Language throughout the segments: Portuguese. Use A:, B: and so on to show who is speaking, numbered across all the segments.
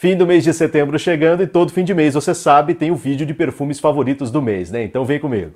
A: Fim do mês de setembro chegando e todo fim de mês, você sabe, tem o vídeo de perfumes favoritos do mês, né? Então vem comigo.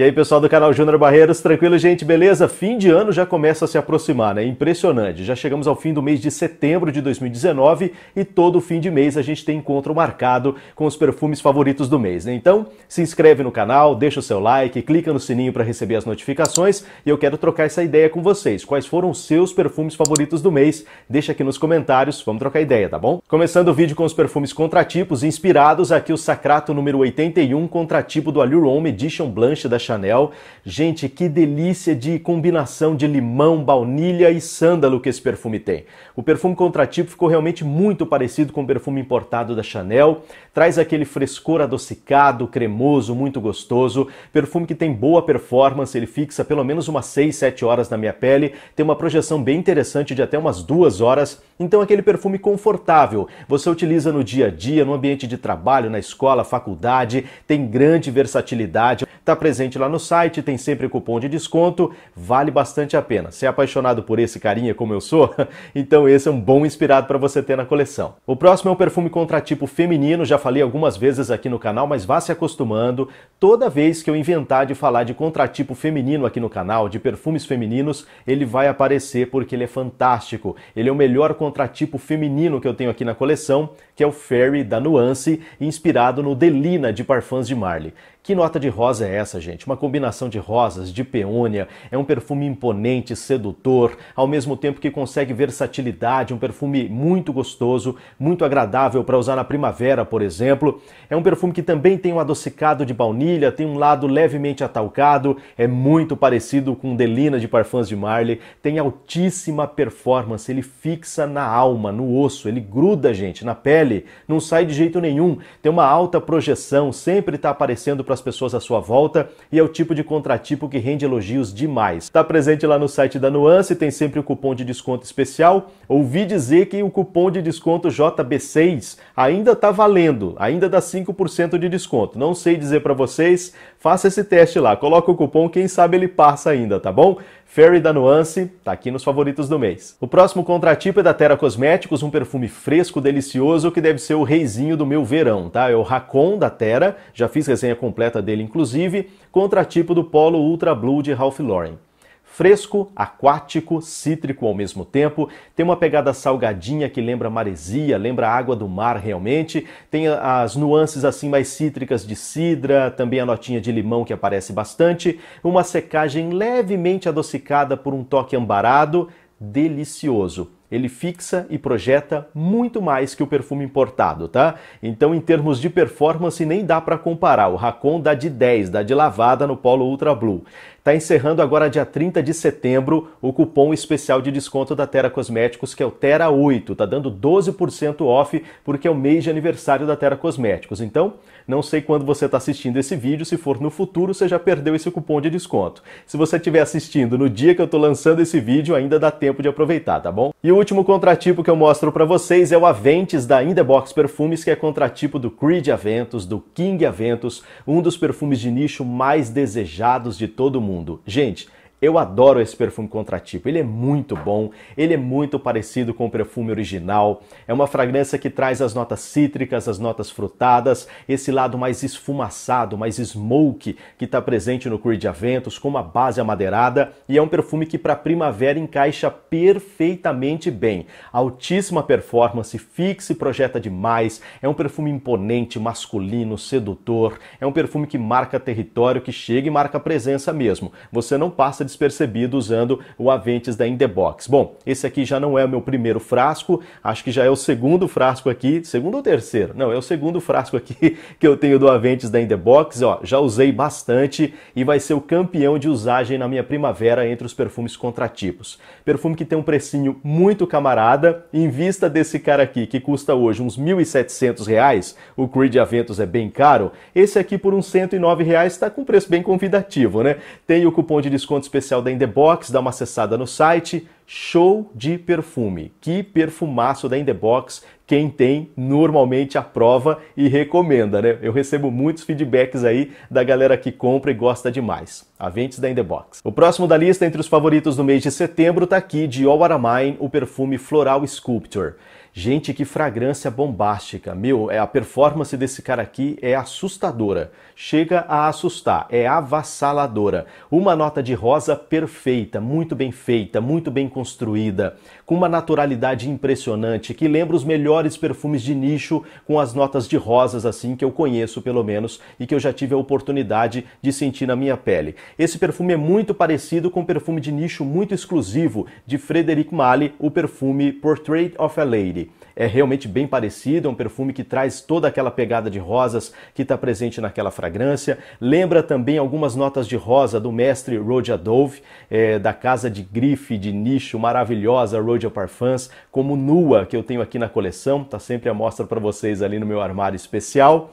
A: E aí, pessoal do canal Júnior Barreiros, tranquilo, gente? Beleza? Fim de ano já começa a se aproximar, né? Impressionante. Já chegamos ao fim do mês de setembro de 2019 e todo fim de mês a gente tem encontro marcado com os perfumes favoritos do mês, né? Então, se inscreve no canal, deixa o seu like, clica no sininho para receber as notificações e eu quero trocar essa ideia com vocês. Quais foram os seus perfumes favoritos do mês? Deixa aqui nos comentários, vamos trocar ideia, tá bom? Começando o vídeo com os perfumes contratipos inspirados, aqui o Sacrato número 81, contratipo do Allure Home Edition Blanche da Chanel. Gente, que delícia de combinação de limão, baunilha e sândalo que esse perfume tem. O perfume contratipo ficou realmente muito parecido com o perfume importado da Chanel. Traz aquele frescor adocicado, cremoso, muito gostoso. Perfume que tem boa performance, ele fixa pelo menos umas 6, 7 horas na minha pele. Tem uma projeção bem interessante de até umas 2 horas. Então aquele perfume confortável. Você utiliza no dia a dia, no ambiente de trabalho, na escola, faculdade, tem grande versatilidade está presente lá no site, tem sempre cupom de desconto, vale bastante a pena. Se é apaixonado por esse carinha como eu sou, então esse é um bom inspirado para você ter na coleção. O próximo é um perfume contratipo feminino, já falei algumas vezes aqui no canal, mas vá se acostumando. Toda vez que eu inventar de falar de contratipo feminino aqui no canal, de perfumes femininos, ele vai aparecer porque ele é fantástico. Ele é o melhor contratipo feminino que eu tenho aqui na coleção que é o Fairy da Nuance, inspirado no Delina de Parfums de Marley. Que nota de rosa é essa, gente? Uma combinação de rosas, de peônia, é um perfume imponente, sedutor, ao mesmo tempo que consegue versatilidade, um perfume muito gostoso, muito agradável para usar na primavera, por exemplo. É um perfume que também tem um adocicado de baunilha, tem um lado levemente atalcado, é muito parecido com Delina de Parfums de Marley, tem altíssima performance, ele fixa na alma, no osso, ele gruda, gente, na pele não sai de jeito nenhum, tem uma alta projeção, sempre está aparecendo para as pessoas à sua volta e é o tipo de contratipo que rende elogios demais. Está presente lá no site da Nuance, tem sempre o cupom de desconto especial. Ouvi dizer que o cupom de desconto JB6 ainda está valendo, ainda dá 5% de desconto. Não sei dizer para vocês, faça esse teste lá, coloca o cupom, quem sabe ele passa ainda, tá bom? Fairy da Nuance, tá aqui nos favoritos do mês. O próximo contratipo é da Terra Cosméticos, um perfume fresco, delicioso que que deve ser o reizinho do meu verão, tá? É o Racon da Terra, já fiz resenha completa dele inclusive, contratipo do Polo Ultra Blue de Ralph Lauren. Fresco, aquático, cítrico ao mesmo tempo, tem uma pegada salgadinha que lembra maresia, lembra água do mar realmente, tem as nuances assim mais cítricas de cidra, também a notinha de limão que aparece bastante, uma secagem levemente adocicada por um toque ambarado, delicioso ele fixa e projeta muito mais que o perfume importado, tá? Então, em termos de performance, nem dá para comparar. O Racon dá de 10, dá de lavada no Polo Ultra Blue. Está encerrando agora, dia 30 de setembro, o cupom especial de desconto da Terra Cosméticos, que é o Terra 8. Está dando 12% off, porque é o mês de aniversário da Terra Cosméticos. Então, não sei quando você está assistindo esse vídeo, se for no futuro, você já perdeu esse cupom de desconto. Se você estiver assistindo no dia que eu estou lançando esse vídeo, ainda dá tempo de aproveitar, tá bom? E o último contratipo que eu mostro para vocês é o Aventis da Indebox Perfumes, que é contratipo do Creed Aventus, do King Aventus, um dos perfumes de nicho mais desejados de todo mundo mundo. Gente, eu adoro esse perfume contratipo, ele é muito bom, ele é muito parecido com o perfume original. É uma fragrância que traz as notas cítricas, as notas frutadas, esse lado mais esfumaçado, mais smoke que está presente no Creed Aventus, com uma base amadeirada e é um perfume que para primavera encaixa perfeitamente bem. Altíssima performance, fixa e projeta demais, é um perfume imponente, masculino, sedutor, é um perfume que marca território, que chega e marca presença mesmo. Você não passa despercebido usando o Aventis da Indebox. Bom, esse aqui já não é o meu primeiro frasco, acho que já é o segundo frasco aqui, segundo ou terceiro? Não, é o segundo frasco aqui que eu tenho do Aventis da Indebox, ó, já usei bastante e vai ser o campeão de usagem na minha primavera entre os perfumes contratipos. Perfume que tem um precinho muito camarada, em vista desse cara aqui que custa hoje uns R$ 1.700, o Creed Aventus é bem caro, esse aqui por uns R$ 109 está com preço bem convidativo, né? Tem o cupom de desconto especial especial da In The Box, dá uma acessada no site. Show de perfume. Que perfumaço da In The Box. Quem tem normalmente aprova e recomenda, né? Eu recebo muitos feedbacks aí da galera que compra e gosta demais. Aventes da In The Box. O próximo da lista entre os favoritos do mês de setembro tá aqui, de All Mine o perfume Floral Sculpture. Gente, que fragrância bombástica. Meu, é a performance desse cara aqui é assustadora. Chega a assustar, é avassaladora. Uma nota de rosa perfeita, muito bem feita, muito bem construída, com uma naturalidade impressionante que lembra os melhores perfumes de nicho com as notas de rosas assim que eu conheço pelo menos e que eu já tive a oportunidade de sentir na minha pele. Esse perfume é muito parecido com um perfume de nicho muito exclusivo de Frederic Malle, o perfume Portrait of a Lady é realmente bem parecido, é um perfume que traz toda aquela pegada de rosas que está presente naquela fragrância. Lembra também algumas notas de rosa do mestre Roger Dove, é, da casa de grife, de nicho maravilhosa Roger Parfums, como Nua, que eu tenho aqui na coleção, está sempre a mostra para vocês ali no meu armário especial.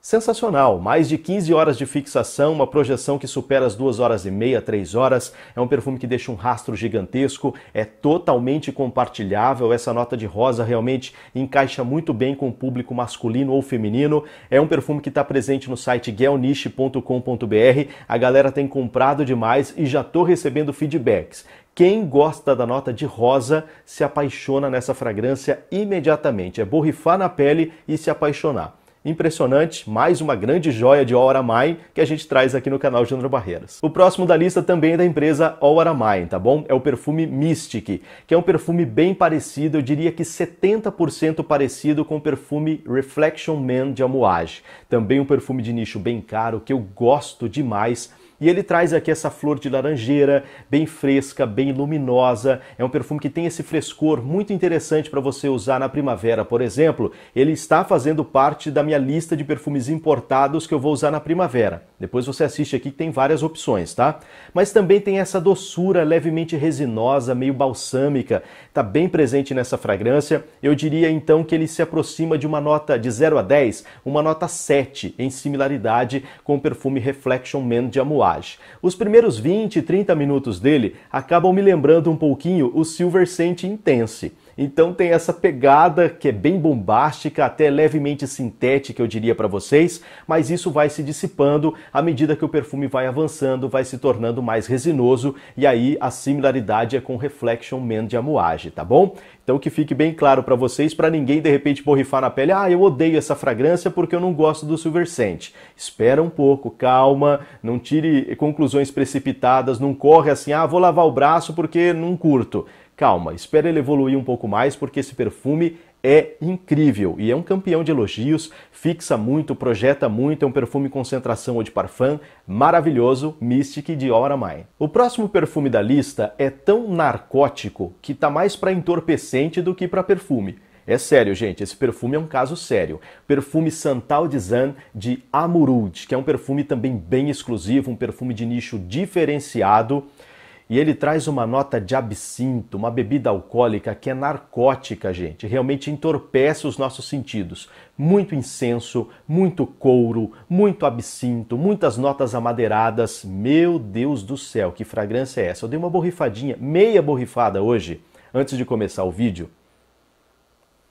A: Sensacional, mais de 15 horas de fixação, uma projeção que supera as 2 horas e meia, 3 horas. É um perfume que deixa um rastro gigantesco, é totalmente compartilhável. Essa nota de rosa realmente encaixa muito bem com o público masculino ou feminino. É um perfume que está presente no site guelniche.com.br. A galera tem comprado demais e já estou recebendo feedbacks. Quem gosta da nota de rosa se apaixona nessa fragrância imediatamente. É borrifar na pele e se apaixonar impressionante, mais uma grande joia de All Mine que a gente traz aqui no canal de André Barreiras. O próximo da lista também é da empresa All Mine, tá bom? É o perfume Mystic, que é um perfume bem parecido, eu diria que 70% parecido com o perfume Reflection Man de Amouage. Também um perfume de nicho bem caro que eu gosto demais, e ele traz aqui essa flor de laranjeira, bem fresca, bem luminosa. É um perfume que tem esse frescor muito interessante para você usar na primavera, por exemplo. Ele está fazendo parte da minha lista de perfumes importados que eu vou usar na primavera. Depois você assiste aqui que tem várias opções, tá? Mas também tem essa doçura levemente resinosa, meio balsâmica, tá bem presente nessa fragrância. Eu diria então que ele se aproxima de uma nota de 0 a 10, uma nota 7 em similaridade com o perfume Reflection Man de Amouage. Savage. Os primeiros 20, 30 minutos dele acabam me lembrando um pouquinho o Silver Saint Intense. Então tem essa pegada que é bem bombástica, até levemente sintética, eu diria para vocês, mas isso vai se dissipando à medida que o perfume vai avançando, vai se tornando mais resinoso e aí a similaridade é com Reflection Man de Amouage, tá bom? Então que fique bem claro para vocês, para ninguém de repente borrifar na pele, ah, eu odeio essa fragrância porque eu não gosto do Scent. Espera um pouco, calma, não tire conclusões precipitadas, não corre assim, ah, vou lavar o braço porque não curto calma, espera ele evoluir um pouco mais porque esse perfume é incrível e é um campeão de elogios, fixa muito, projeta muito, é um perfume concentração ou de parfum maravilhoso, Mystic de Ora O próximo perfume da lista é tão narcótico que tá mais para entorpecente do que para perfume. É sério, gente, esse perfume é um caso sério. Perfume Santal de Zan de Amurud, que é um perfume também bem exclusivo, um perfume de nicho diferenciado e ele traz uma nota de absinto, uma bebida alcoólica que é narcótica, gente. Realmente entorpece os nossos sentidos. Muito incenso, muito couro, muito absinto, muitas notas amadeiradas. Meu Deus do céu, que fragrância é essa? Eu dei uma borrifadinha, meia borrifada hoje, antes de começar o vídeo.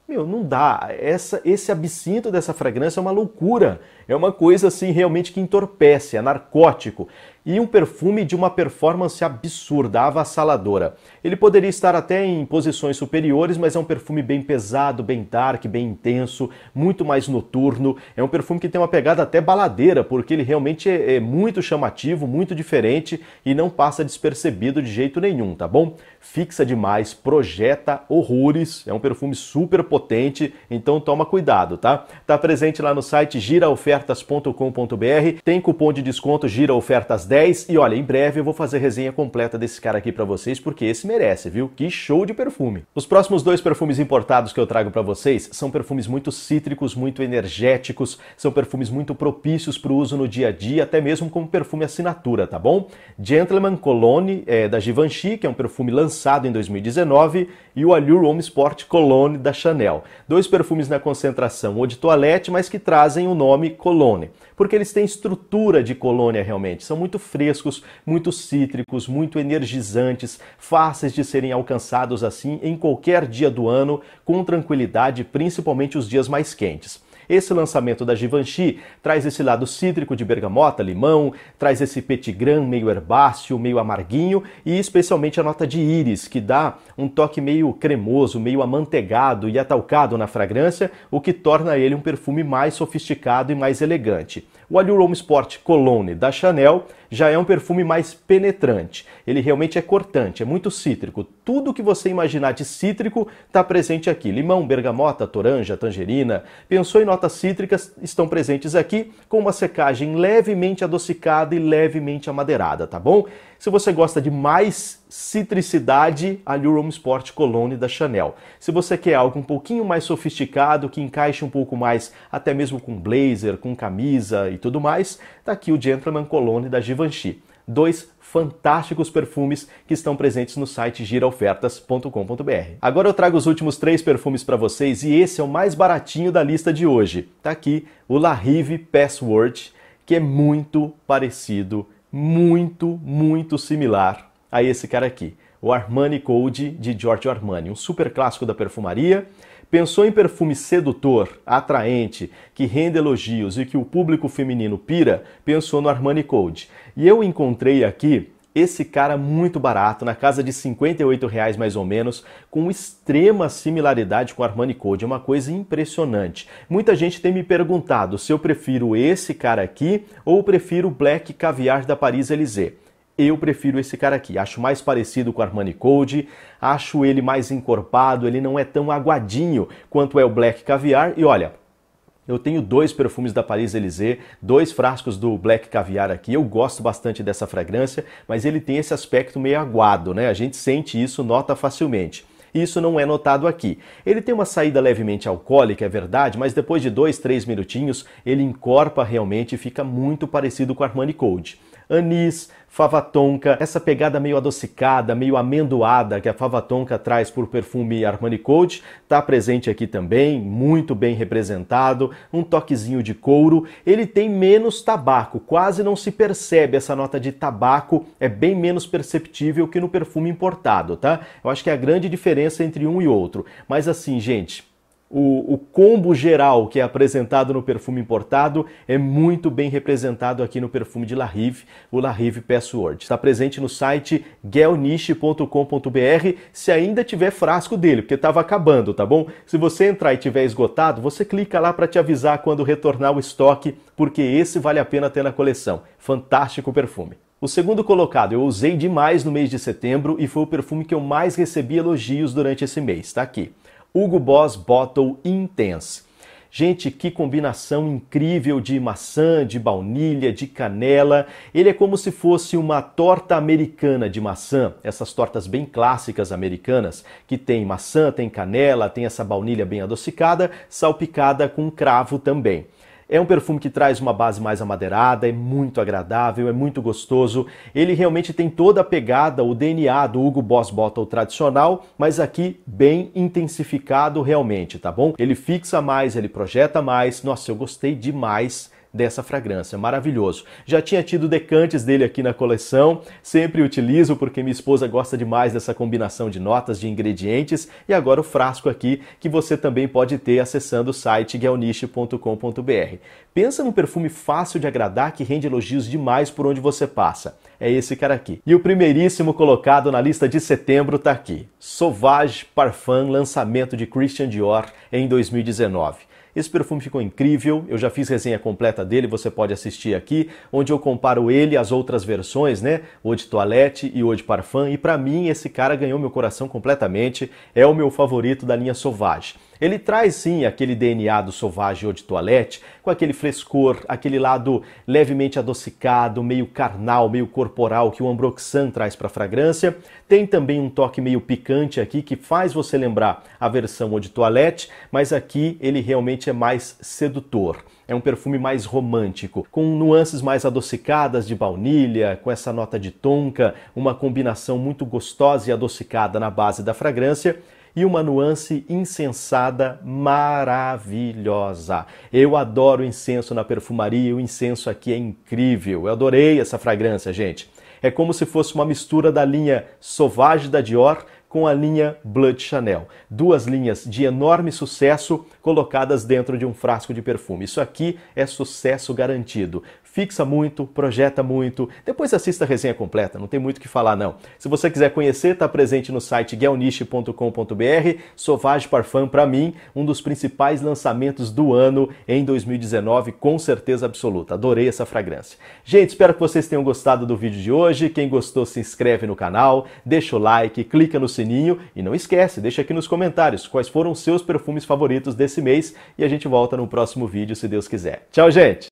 A: Meu, não dá. Essa, esse absinto dessa fragrância é uma loucura. É uma coisa assim realmente que entorpece, é narcótico. E um perfume de uma performance absurda, avassaladora. Ele poderia estar até em posições superiores, mas é um perfume bem pesado, bem dark, bem intenso, muito mais noturno. É um perfume que tem uma pegada até baladeira, porque ele realmente é, é muito chamativo, muito diferente e não passa despercebido de jeito nenhum, tá bom? Fixa demais, projeta horrores. É um perfume super potente, então toma cuidado, tá? Tá presente lá no site Gira Oferta giraofertas.com.br. Tem cupom de desconto GiraOfertas10 e olha, em breve eu vou fazer resenha completa desse cara aqui para vocês porque esse merece, viu? Que show de perfume. Os próximos dois perfumes importados que eu trago para vocês são perfumes muito cítricos, muito energéticos, são perfumes muito propícios para o uso no dia a dia, até mesmo como perfume assinatura, tá bom? Gentleman Cologne é, da Givenchy, que é um perfume lançado em 2019, e o Allure Home Sport Cologne da Chanel. Dois perfumes na concentração ou de toilette, mas que trazem o nome colônia, porque eles têm estrutura de colônia realmente, são muito frescos, muito cítricos, muito energizantes, fáceis de serem alcançados assim em qualquer dia do ano, com tranquilidade, principalmente os dias mais quentes. Esse lançamento da Givenchy traz esse lado cítrico de bergamota, limão, traz esse petit gran meio herbáceo, meio amarguinho e especialmente a nota de íris, que dá um toque meio cremoso, meio amanteigado e atalcado na fragrância, o que torna ele um perfume mais sofisticado e mais elegante. O Allure Home Sport Cologne da Chanel já é um perfume mais penetrante. Ele realmente é cortante, é muito cítrico. Tudo que você imaginar de cítrico está presente aqui. Limão, bergamota, toranja, tangerina. Pensou em notas cítricas, estão presentes aqui com uma secagem levemente adocicada e levemente amadeirada, tá bom? Se você gosta de mais citricidade, a New Rome Sport Cologne da Chanel. Se você quer algo um pouquinho mais sofisticado, que encaixe um pouco mais, até mesmo com blazer, com camisa e tudo mais, tá aqui o Gentleman Cologne da Givenchy. Dois fantásticos perfumes que estão presentes no site giraofertas.com.br. Agora eu trago os últimos três perfumes para vocês e esse é o mais baratinho da lista de hoje. Tá aqui o La Rive Password, que é muito parecido muito, muito similar a esse cara aqui, o Armani Code de Giorgio Armani, um super clássico da perfumaria. Pensou em perfume sedutor, atraente, que rende elogios e que o público feminino pira? Pensou no Armani Code. E eu encontrei aqui esse cara muito barato, na casa de 58 reais mais ou menos, com extrema similaridade com Armani Code, é uma coisa impressionante. Muita gente tem me perguntado se eu prefiro esse cara aqui ou prefiro o Black Caviar da Paris Elysée Eu prefiro esse cara aqui, acho mais parecido com o Armani Code, acho ele mais encorpado, ele não é tão aguadinho quanto é o Black Caviar e olha, eu tenho dois perfumes da Paris Élysée, dois frascos do Black Caviar aqui. Eu gosto bastante dessa fragrância, mas ele tem esse aspecto meio aguado, né? A gente sente isso, nota facilmente. Isso não é notado aqui. Ele tem uma saída levemente alcoólica, é verdade, mas depois de dois, três minutinhos ele encorpa realmente e fica muito parecido com a Armani Code anis, fava tonka, essa pegada meio adocicada, meio amendoada que a fava tonka traz por perfume Armani Code, está presente aqui também, muito bem representado, um toquezinho de couro. Ele tem menos tabaco, quase não se percebe essa nota de tabaco, é bem menos perceptível que no perfume importado, tá? Eu acho que é a grande diferença entre um e outro. Mas assim, gente, o, o, combo geral que é apresentado no perfume importado é muito bem representado aqui no perfume de La Rive, o La Rive Password. Está presente no site gelniche.com.br se ainda tiver frasco dele, porque estava acabando, tá bom? Se você entrar e tiver esgotado, você clica lá para te avisar quando retornar o estoque, porque esse vale a pena ter na coleção. Fantástico perfume. O segundo colocado eu usei demais no mês de setembro e foi o perfume que eu mais recebi elogios durante esse mês, Está aqui. Hugo Boss Bottle Intense. Gente, que combinação incrível de maçã, de baunilha, de canela. Ele é como se fosse uma torta americana de maçã, essas tortas bem clássicas americanas, que tem maçã, tem canela, tem essa baunilha bem adocicada, salpicada com cravo também. É um perfume que traz uma base mais amadeirada, é muito agradável, é muito gostoso. Ele realmente tem toda a pegada, o DNA do Hugo Boss Bottle tradicional, mas aqui bem intensificado realmente, tá bom? Ele fixa mais, ele projeta mais. Nossa, eu gostei demais dessa fragrância. Maravilhoso. Já tinha tido decantes dele aqui na coleção, sempre utilizo porque minha esposa gosta demais dessa combinação de notas, de ingredientes, e agora o frasco aqui que você também pode ter acessando o site guelniche.com.br. Pensa num perfume fácil de agradar que rende elogios demais por onde você passa. É esse cara aqui. E o primeiríssimo colocado na lista de setembro tá aqui. Sauvage Parfum, lançamento de Christian Dior em 2019. Esse perfume ficou incrível, eu já fiz resenha completa dele, você pode assistir aqui, onde eu comparo ele às outras versões, né? O de toilette e o de parfum, e para mim esse cara ganhou meu coração completamente, é o meu favorito da linha Sauvage. Ele traz sim aquele DNA do Sauvage ou de Toilette, com aquele frescor, aquele lado levemente adocicado, meio carnal, meio corporal que o Ambroxan traz para a fragrância. Tem também um toque meio picante aqui que faz você lembrar a versão ou de Toilette, mas aqui ele realmente é mais sedutor. É um perfume mais romântico, com nuances mais adocicadas de baunilha, com essa nota de tonka, uma combinação muito gostosa e adocicada na base da fragrância e uma nuance incensada maravilhosa. Eu adoro incenso na perfumaria, o incenso aqui é incrível. Eu adorei essa fragrância, gente. É como se fosse uma mistura da linha Sauvage da Dior com a linha Blood Chanel. Duas linhas de enorme sucesso colocadas dentro de um frasco de perfume. Isso aqui é sucesso garantido. Fixa muito, projeta muito. Depois assista a resenha completa, não tem muito o que falar não. Se você quiser conhecer, está presente no site guelniche.com.br. Sauvage Parfum para mim, um dos principais lançamentos do ano em 2019, com certeza absoluta. Adorei essa fragrância. Gente, espero que vocês tenham gostado do vídeo de hoje. Quem gostou, se inscreve no canal, deixa o like, clica no sininho e não esquece, deixa aqui nos comentários quais foram seus perfumes favoritos desse esse mês e a gente volta no próximo vídeo, se Deus quiser. Tchau, gente!